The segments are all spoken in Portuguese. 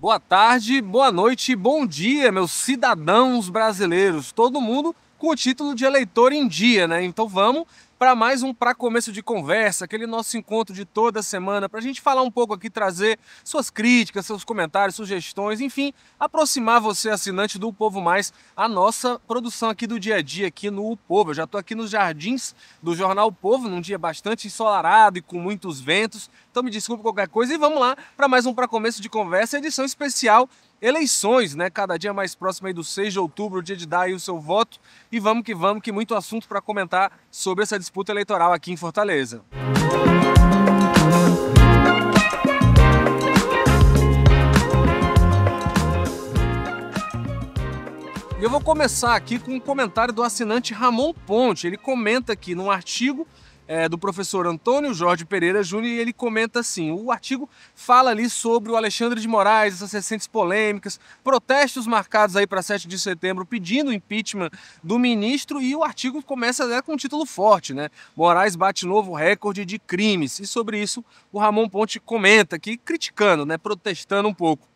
Boa tarde, boa noite, bom dia, meus cidadãos brasileiros, todo mundo com o título de eleitor em dia, né? Então vamos para mais um para Começo de Conversa, aquele nosso encontro de toda semana, para a gente falar um pouco aqui, trazer suas críticas, seus comentários, sugestões, enfim, aproximar você, assinante do o Povo Mais, a nossa produção aqui do dia a dia, aqui no o Povo. Eu já estou aqui nos jardins do jornal o Povo, num dia bastante ensolarado e com muitos ventos, então me desculpe qualquer coisa e vamos lá para mais um para Começo de Conversa, edição especial eleições, né? Cada dia mais próximo aí do 6 de outubro, o dia de dar aí o seu voto. E vamos que vamos, que muito assunto para comentar sobre essa disputa eleitoral aqui em Fortaleza. E eu vou começar aqui com um comentário do assinante Ramon Ponte. Ele comenta aqui num artigo é, do professor Antônio Jorge Pereira Júnior, e ele comenta assim: o artigo fala ali sobre o Alexandre de Moraes, essas recentes polêmicas, protestos marcados aí para 7 de setembro pedindo impeachment do ministro, e o artigo começa né, com um título forte, né? Moraes bate novo recorde de crimes. E sobre isso o Ramon Ponte comenta aqui, criticando, né? Protestando um pouco.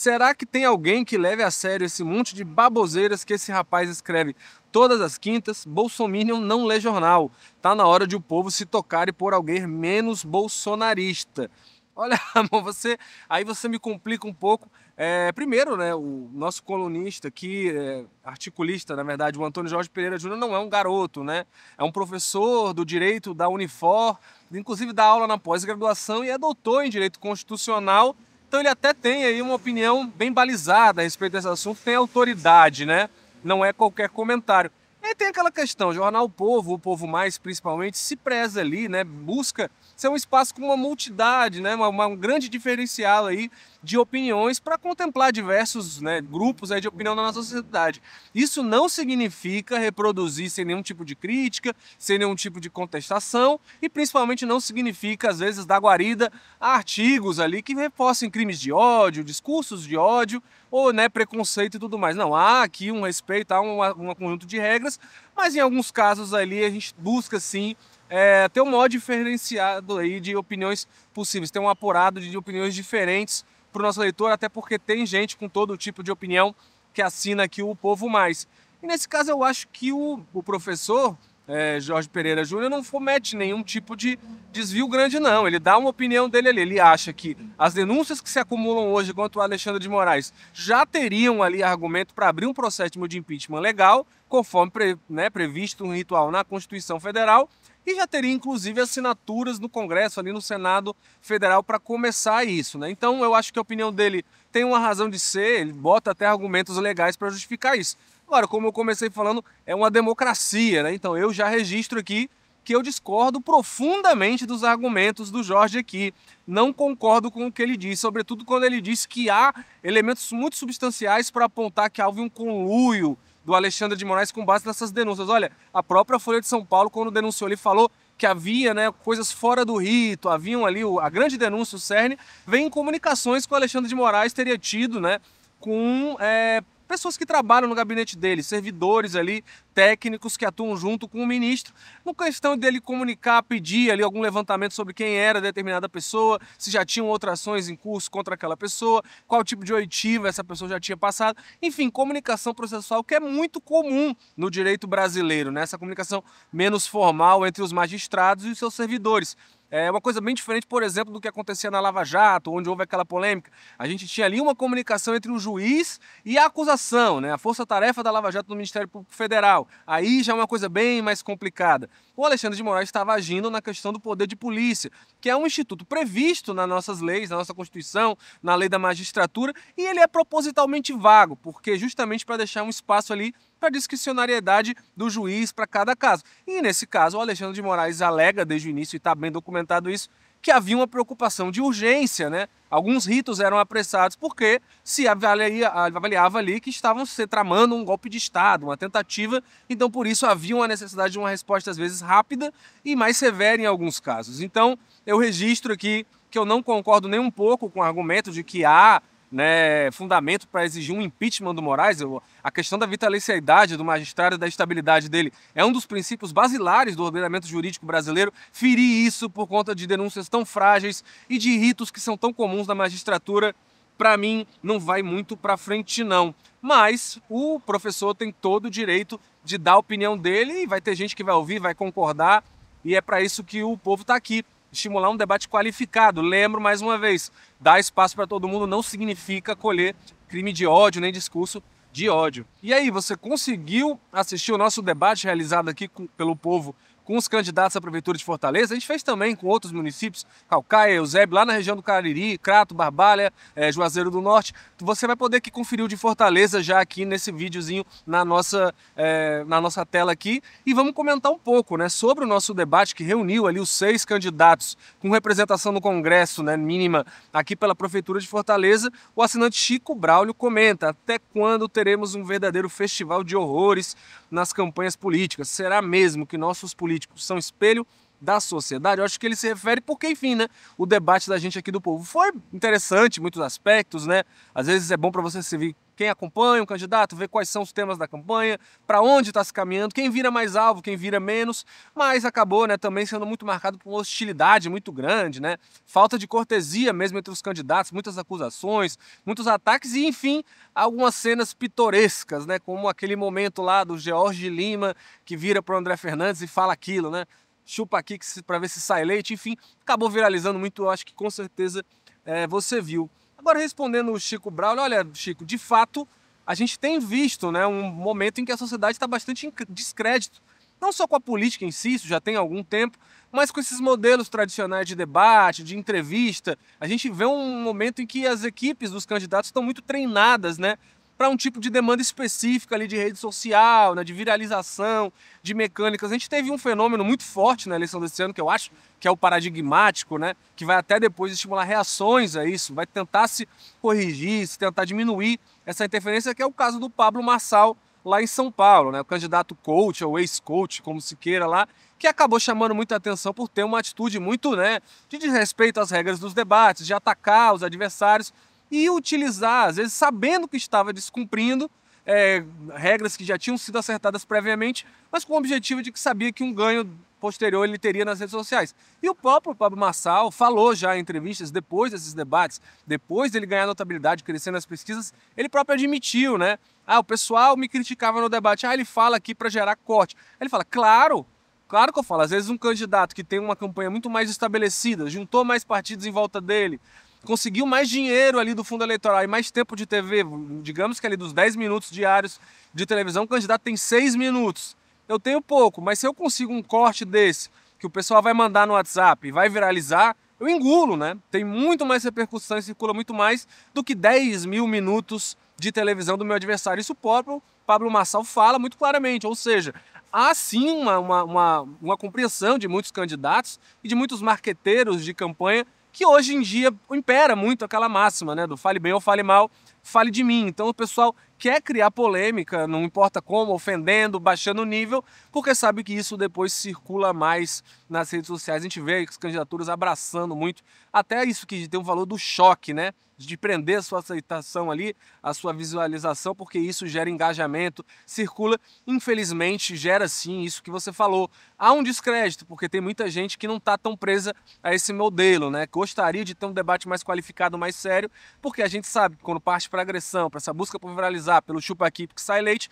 Será que tem alguém que leve a sério esse monte de baboseiras que esse rapaz escreve todas as quintas? Bolsominion não lê jornal. Tá na hora de o povo se tocar e por alguém menos bolsonarista. Olha, amor, você aí você me complica um pouco. É, primeiro, né, o nosso colunista aqui, é, articulista, na verdade, o Antônio Jorge Pereira Júnior não é um garoto, né? É um professor do direito da Unifor, inclusive dá aula na pós-graduação e é doutor em direito constitucional então ele até tem aí uma opinião bem balizada a respeito desse assunto, tem autoridade, né? Não é qualquer comentário. E tem aquela questão, o jornal o Povo, o Povo Mais principalmente, se preza ali, né? Busca ser um espaço com uma multidade, né, uma, uma um grande diferencial aí de opiniões para contemplar diversos né, grupos aí de opinião na nossa sociedade. Isso não significa reproduzir sem nenhum tipo de crítica, sem nenhum tipo de contestação e principalmente não significa, às vezes, dar guarida a artigos ali que reforcem crimes de ódio, discursos de ódio ou né, preconceito e tudo mais. Não, há aqui um respeito, há um, um conjunto de regras, mas em alguns casos ali a gente busca sim é, ter um maior diferenciado aí de opiniões possíveis, ter um apurado de opiniões diferentes para o nosso leitor, até porque tem gente com todo tipo de opinião que assina aqui o Povo Mais. E nesse caso eu acho que o, o professor é, Jorge Pereira Júnior não comete nenhum tipo de desvio grande não, ele dá uma opinião dele ali, ele acha que as denúncias que se acumulam hoje contra o Alexandre de Moraes já teriam ali argumento para abrir um processo de impeachment legal, conforme pre, né, previsto um ritual na Constituição Federal, e já teria inclusive assinaturas no Congresso, ali no Senado Federal, para começar isso. Né? Então eu acho que a opinião dele tem uma razão de ser, ele bota até argumentos legais para justificar isso. Agora, como eu comecei falando, é uma democracia, né? então eu já registro aqui que eu discordo profundamente dos argumentos do Jorge aqui. Não concordo com o que ele diz, sobretudo quando ele diz que há elementos muito substanciais para apontar que houve um conluio do Alexandre de Moraes com base nessas denúncias. Olha, a própria Folha de São Paulo, quando denunciou, ele falou que havia né, coisas fora do rito, haviam ali a grande denúncia, o CERN, vem em comunicações que o Alexandre de Moraes teria tido né, com é, pessoas que trabalham no gabinete dele, servidores ali, técnicos que atuam junto com o ministro, no questão dele comunicar, pedir ali algum levantamento sobre quem era determinada pessoa, se já tinham outras ações em curso contra aquela pessoa, qual tipo de oitiva essa pessoa já tinha passado, enfim, comunicação processual que é muito comum no direito brasileiro, né? essa comunicação menos formal entre os magistrados e os seus servidores. É uma coisa bem diferente, por exemplo, do que acontecia na Lava Jato, onde houve aquela polêmica. A gente tinha ali uma comunicação entre o juiz e a acusação, né? A força-tarefa da Lava Jato no Ministério Público Federal. Aí já é uma coisa bem mais complicada. O Alexandre de Moraes estava agindo na questão do poder de polícia, que é um instituto previsto nas nossas leis, na nossa Constituição, na lei da magistratura, e ele é propositalmente vago, porque justamente para deixar um espaço ali para a discricionariedade do juiz para cada caso. E nesse caso, o Alexandre de Moraes alega desde o início, e está bem documentado isso, que havia uma preocupação de urgência, né? Alguns ritos eram apressados porque se avalia, avaliava ali que estavam se tramando um golpe de Estado, uma tentativa, então por isso havia uma necessidade de uma resposta às vezes rápida e mais severa em alguns casos. Então eu registro aqui que eu não concordo nem um pouco com o argumento de que há né, fundamento para exigir um impeachment do Moraes. Eu, a questão da vitaliciedade do magistrado e da estabilidade dele é um dos princípios basilares do ordenamento jurídico brasileiro. Ferir isso por conta de denúncias tão frágeis e de ritos que são tão comuns na magistratura, para mim, não vai muito para frente, não. Mas o professor tem todo o direito de dar a opinião dele e vai ter gente que vai ouvir, vai concordar, e é para isso que o povo está aqui estimular um debate qualificado. Lembro mais uma vez, dar espaço para todo mundo não significa colher crime de ódio nem discurso de ódio. E aí, você conseguiu assistir o nosso debate realizado aqui com, pelo povo com os candidatos à Prefeitura de Fortaleza, a gente fez também com outros municípios, Calcaia, Eusébio, lá na região do Cariri, Crato, Barbalha, é, Juazeiro do Norte. Você vai poder conferir o de Fortaleza já aqui nesse videozinho na nossa, é, na nossa tela aqui. E vamos comentar um pouco né, sobre o nosso debate que reuniu ali os seis candidatos com representação no Congresso né, mínima aqui pela Prefeitura de Fortaleza. O assinante Chico Braulio comenta até quando teremos um verdadeiro festival de horrores nas campanhas políticas. Será mesmo que nossos políticos políticos são espelho da sociedade, eu acho que ele se refere porque, enfim, né, o debate da gente aqui do povo foi interessante, muitos aspectos, né? Às vezes é bom para você servir quem acompanha o candidato, ver quais são os temas da campanha, para onde está se caminhando, quem vira mais alvo, quem vira menos, mas acabou né, também sendo muito marcado por uma hostilidade muito grande, né? falta de cortesia mesmo entre os candidatos, muitas acusações, muitos ataques e, enfim, algumas cenas pitorescas, né? como aquele momento lá do George Lima que vira para o André Fernandes e fala aquilo, né? chupa aqui para ver se sai leite, enfim, acabou viralizando muito, eu acho que com certeza é, você viu. Agora respondendo o Chico Braulio, olha Chico, de fato a gente tem visto né, um momento em que a sociedade está bastante em descrédito, não só com a política em si, isso já tem algum tempo, mas com esses modelos tradicionais de debate, de entrevista, a gente vê um momento em que as equipes dos candidatos estão muito treinadas né, para um tipo de demanda específica ali de rede social, né, de viralização, de mecânicas. A gente teve um fenômeno muito forte na eleição desse ano, que eu acho que é o paradigmático, né, que vai até depois estimular reações a isso, vai tentar se corrigir, se tentar diminuir essa interferência, que é o caso do Pablo Marçal lá em São Paulo, né, o candidato coach ou ex-coach, como se queira lá, que acabou chamando muita atenção por ter uma atitude muito, né, de desrespeito às regras dos debates, de atacar os adversários e utilizar, às vezes sabendo que estava descumprindo é, regras que já tinham sido acertadas previamente, mas com o objetivo de que sabia que um ganho posterior ele teria nas redes sociais. E o próprio Pablo Marçal falou já em entrevistas depois desses debates, depois dele ganhar notabilidade, crescendo nas pesquisas, ele próprio admitiu, né? Ah, o pessoal me criticava no debate, ah, ele fala aqui para gerar corte. Ele fala, claro, Claro que eu falo, às vezes um candidato que tem uma campanha muito mais estabelecida, juntou mais partidos em volta dele, conseguiu mais dinheiro ali do fundo eleitoral e mais tempo de TV, digamos que ali dos 10 minutos diários de televisão, o candidato tem 6 minutos. Eu tenho pouco, mas se eu consigo um corte desse, que o pessoal vai mandar no WhatsApp e vai viralizar, eu engulo, né? Tem muito mais repercussão e circula muito mais do que 10 mil minutos de televisão do meu adversário. Isso o próprio Pablo Marçal fala muito claramente, ou seja, há sim uma, uma, uma, uma compreensão de muitos candidatos e de muitos marqueteiros de campanha que hoje em dia impera muito aquela máxima, né? Do fale bem ou fale mal, fale de mim. Então o pessoal quer criar polêmica, não importa como, ofendendo, baixando o nível, porque sabe que isso depois circula mais nas redes sociais. A gente vê as candidaturas abraçando muito, até isso que tem um valor do choque, né? De prender a sua aceitação ali, a sua visualização, porque isso gera engajamento, circula. Infelizmente, gera sim isso que você falou. Há um descrédito, porque tem muita gente que não está tão presa a esse modelo, né? Gostaria de ter um debate mais qualificado, mais sério, porque a gente sabe que quando parte para agressão, para essa busca por viralizar, pelo Chupa Kip que sai leite,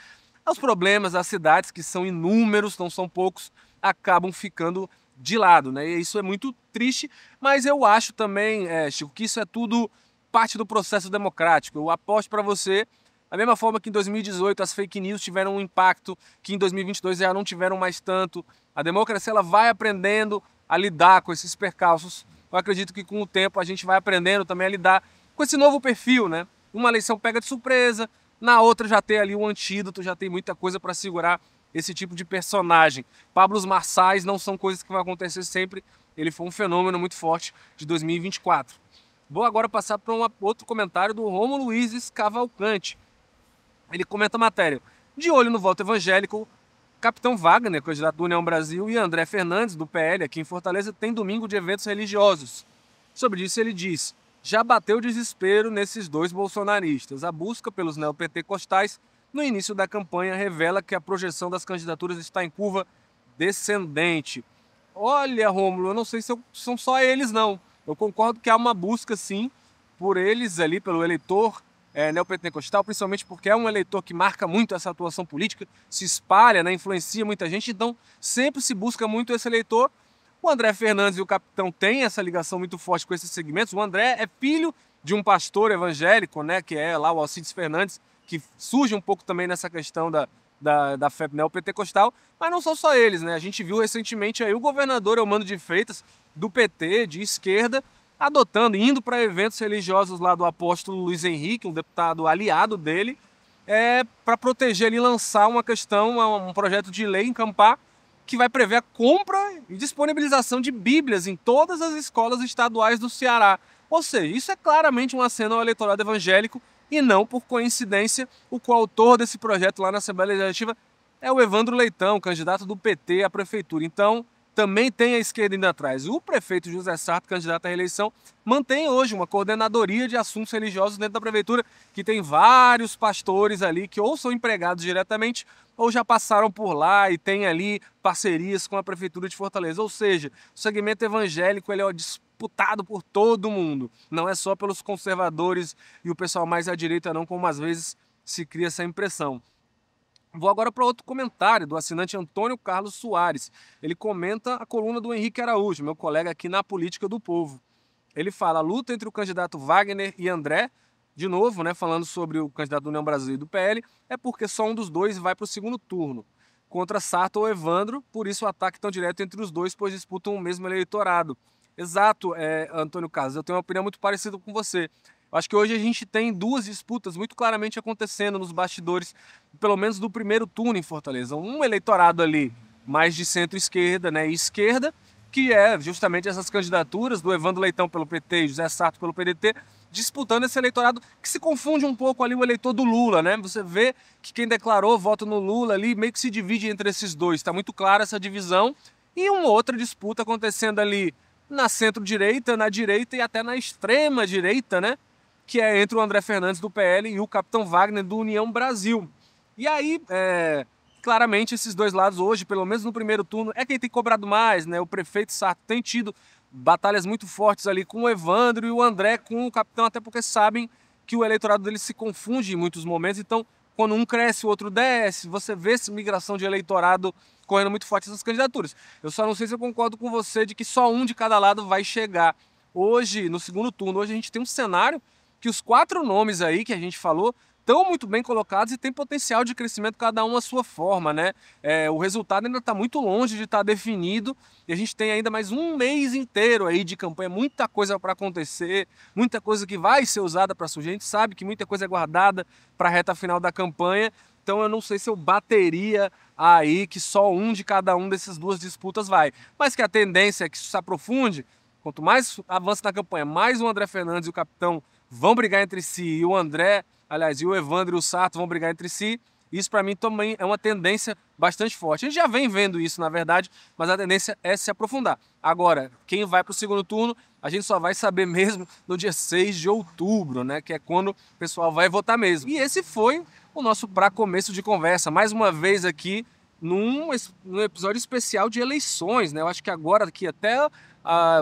os problemas das cidades, que são inúmeros, não são poucos, acabam ficando de lado, né? E isso é muito triste, mas eu acho também, é, Chico, que isso é tudo parte do processo democrático. Eu aposto para você, da mesma forma que em 2018 as fake news tiveram um impacto que em 2022 já não tiveram mais tanto, a democracia ela vai aprendendo a lidar com esses percalços. Eu acredito que com o tempo a gente vai aprendendo também a lidar com esse novo perfil, né? Uma eleição pega de surpresa, na outra já tem ali um antídoto, já tem muita coisa para segurar esse tipo de personagem. Pablos Marçais não são coisas que vão acontecer sempre, ele foi um fenômeno muito forte de 2024. Vou agora passar para um outro comentário do Romulo Luiz Cavalcante. Ele comenta a matéria. De olho no voto evangélico, Capitão Wagner, candidato do União Brasil, e André Fernandes, do PL, aqui em Fortaleza, tem domingo de eventos religiosos. Sobre isso ele diz: já bateu desespero nesses dois bolsonaristas. A busca pelos neopentecostais no início da campanha revela que a projeção das candidaturas está em curva descendente. Olha, Rômulo, eu não sei se eu, são só eles, não. Eu concordo que há uma busca, sim, por eles ali, pelo eleitor é, neopentecostal, principalmente porque é um eleitor que marca muito essa atuação política, se espalha, né, influencia muita gente, então sempre se busca muito esse eleitor o André Fernandes e o capitão têm essa ligação muito forte com esses segmentos. O André é filho de um pastor evangélico, né, que é lá o Alcides Fernandes, que surge um pouco também nessa questão da, da, da FEP neopentecostal, mas não são só eles, né? A gente viu recentemente aí o governador Eumano de Freitas, do PT, de esquerda, adotando, indo para eventos religiosos lá do apóstolo Luiz Henrique, um deputado aliado dele, é, para proteger e lançar uma questão, um projeto de lei, encampar que vai prever a compra e disponibilização de Bíblias em todas as escolas estaduais do Ceará. Ou seja, isso é claramente um aceno ao eleitorado evangélico e não por coincidência o coautor desse projeto lá na Assembleia Legislativa é o Evandro Leitão, candidato do PT à prefeitura. Então, também tem a esquerda indo atrás. O prefeito José Sarto, candidato à reeleição, mantém hoje uma coordenadoria de assuntos religiosos dentro da prefeitura, que tem vários pastores ali que ou são empregados diretamente ou já passaram por lá e tem ali parcerias com a prefeitura de Fortaleza. Ou seja, o segmento evangélico ele é disputado por todo mundo. Não é só pelos conservadores e o pessoal mais à direita não, como às vezes se cria essa impressão. Vou agora para outro comentário do assinante Antônio Carlos Soares. Ele comenta a coluna do Henrique Araújo, meu colega aqui na Política do Povo. Ele fala: a luta entre o candidato Wagner e André, de novo, né, falando sobre o candidato do União Brasil e do PL, é porque só um dos dois vai para o segundo turno. Contra Sarto ou Evandro, por isso o ataque tão direto entre os dois, pois disputam o mesmo eleitorado. Exato, é, Antônio Carlos, eu tenho uma opinião muito parecida com você. Eu acho que hoje a gente tem duas disputas muito claramente acontecendo nos bastidores pelo menos do primeiro turno em Fortaleza. Um eleitorado ali mais de centro-esquerda, né, esquerda, que é justamente essas candidaturas do Evandro Leitão pelo PT e José Sarto pelo PDT, disputando esse eleitorado que se confunde um pouco ali o eleitor do Lula, né? Você vê que quem declarou voto no Lula ali meio que se divide entre esses dois, está muito clara essa divisão. E uma outra disputa acontecendo ali na centro-direita, na direita e até na extrema-direita, né? Que é entre o André Fernandes do PL e o Capitão Wagner do União Brasil. E aí, é, claramente, esses dois lados hoje, pelo menos no primeiro turno, é quem tem cobrado mais, né? O prefeito Sarto tem tido batalhas muito fortes ali com o Evandro e o André com o capitão, até porque sabem que o eleitorado deles se confunde em muitos momentos, então quando um cresce, o outro desce, você vê essa migração de eleitorado correndo muito forte essas candidaturas. Eu só não sei se eu concordo com você de que só um de cada lado vai chegar. Hoje, no segundo turno, hoje a gente tem um cenário que os quatro nomes aí que a gente falou estão muito bem colocados e têm potencial de crescimento, cada um à sua forma, né? É, o resultado ainda está muito longe de estar tá definido e a gente tem ainda mais um mês inteiro aí de campanha, muita coisa para acontecer, muita coisa que vai ser usada para surgir. A gente sabe que muita coisa é guardada para a reta final da campanha, então eu não sei se eu bateria aí que só um de cada um dessas duas disputas vai. Mas que a tendência é que isso se aprofunde, quanto mais avança na campanha, mais o André Fernandes e o capitão vão brigar entre si e o André aliás, e o Evandro e o Sarto vão brigar entre si. Isso para mim também é uma tendência bastante forte. A gente já vem vendo isso, na verdade, mas a tendência é se aprofundar. Agora, quem vai para o segundo turno, a gente só vai saber mesmo no dia 6 de outubro, né? Que é quando o pessoal vai votar mesmo. E esse foi o nosso para começo de conversa. Mais uma vez aqui num, num, episódio especial de eleições, né? Eu acho que agora, aqui até uh,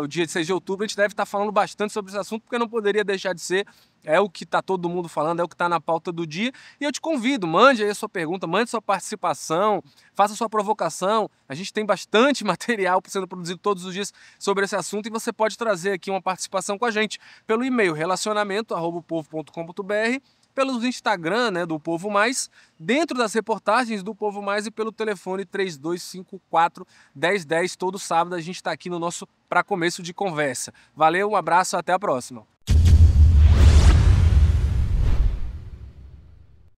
o dia 6 de outubro, a gente deve estar tá falando bastante sobre esse assunto, porque não poderia deixar de ser é o que está todo mundo falando, é o que está na pauta do dia. E eu te convido, mande aí a sua pergunta, mande sua participação, faça sua provocação. A gente tem bastante material sendo produzido todos os dias sobre esse assunto e você pode trazer aqui uma participação com a gente pelo e-mail relacionamento@povo.com.br pelos Instagram né, do Povo Mais, dentro das reportagens do Povo Mais e pelo telefone 3254 1010. Todo sábado a gente está aqui no nosso Para Começo de Conversa. Valeu, um abraço, até a próxima.